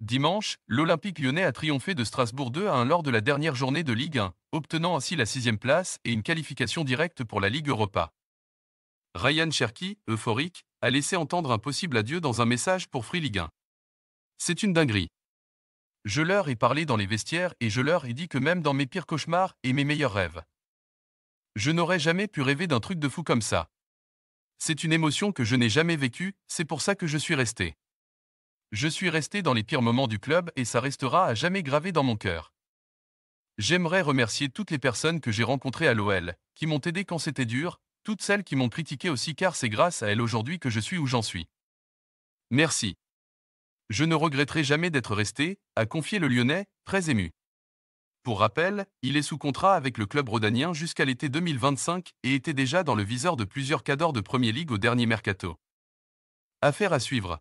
Dimanche, l'Olympique lyonnais a triomphé de Strasbourg 2 à 1 lors de la dernière journée de Ligue 1, obtenant ainsi la sixième place et une qualification directe pour la Ligue Europa. Ryan Cherki, euphorique, a laissé entendre un possible adieu dans un message pour Free Ligue 1. C'est une dinguerie. Je leur ai parlé dans les vestiaires et je leur ai dit que même dans mes pires cauchemars et mes meilleurs rêves. Je n'aurais jamais pu rêver d'un truc de fou comme ça. C'est une émotion que je n'ai jamais vécue, c'est pour ça que je suis resté. Je suis resté dans les pires moments du club et ça restera à jamais gravé dans mon cœur. J'aimerais remercier toutes les personnes que j'ai rencontrées à l'OL, qui m'ont aidé quand c'était dur, toutes celles qui m'ont critiqué aussi car c'est grâce à elles aujourd'hui que je suis où j'en suis. Merci. Je ne regretterai jamais d'être resté, a confié le Lyonnais, très ému. Pour rappel, il est sous contrat avec le club rodanien jusqu'à l'été 2025 et était déjà dans le viseur de plusieurs cadors de Premier League au dernier mercato. Affaire à suivre.